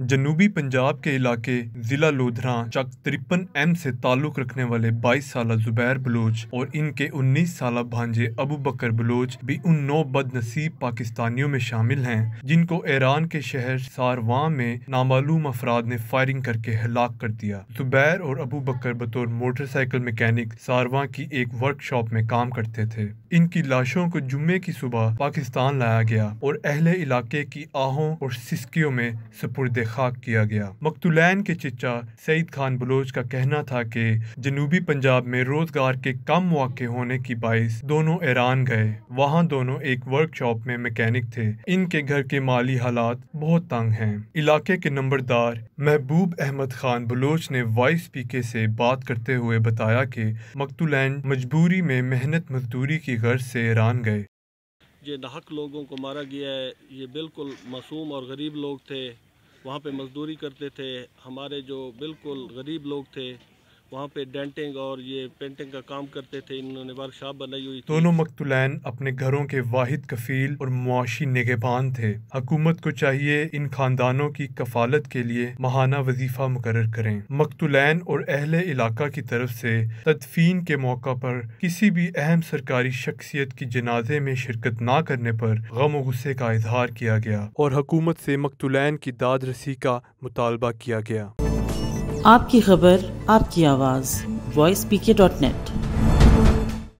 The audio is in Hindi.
जनूबी पंजाब के इलाके ज़िला लोधरा चक तिरपन एम से ताल्लुक़ रखने वाले 22 साल जुबैर बलोच और इनके 19 साल भांजे अबू बकर बलोच भी उन नौ बदनसीब पाकिस्तानियों में शामिल हैं जिनको ईरान के शहर सारवा में नामालूम अफराद ने फायरिंग करके हलाक कर दिया जुबैर और अबू बकर बतौर मोटरसाइकिल मैकेनिक सारवा की एक वर्कशॉप में काम करते थे इनकी लाशों को जुम्मे की सुबह पाकिस्तान लाया गया और अहले इलाके की आहों और सिस्कियों में सपुर्द से खाक किया गया मकतुलैन के चिचा सईद खान बलोच का कहना था कि जनूबी पंजाब में रोजगार के कम मौके होने की बायस दोनों ईरान गए वहाँ दोनों एक वर्कशॉप में मैकेनिक थे इनके घर के माली हालात बहुत तंग हैं इलाके के नंबरदार महबूब अहमद खान बलोच ने वाइस पीके से बात करते हुए बताया कि मकतुलैन मजबूरी में मेहनत मजदूरी की गर्ज से ईरान गए ये नाहक लोगों को मारा गया है ये बिल्कुल मासूम और गरीब लोग थे वहाँ पे मज़दूरी करते थे हमारे जो बिल्कुल गरीब लोग थे वहाँ पे डेंटिंग और ये पेंटिंग का काम करते थे इन्होंने वर्कशॉप बनाई हुई दोनों मकतुलैन अपने घरों के वाहिद कफील और मुआशी निगेबान थे हकूमत को चाहिए इन खानदानों की कफालत के लिए महाना वजीफा मुकर करें मकतुलैन और अहल इलाका की तरफ से तदफीन के मौका पर किसी भी अहम सरकारी शख्सियत की जनाजे में शिरकत ना करने पर गम गुस्से का इजहार किया गया और हकूमत से मकतुलैन की दाद रसी का मुतालबा किया गया आपकी खबर आपकी आवाज़ voice P K dot net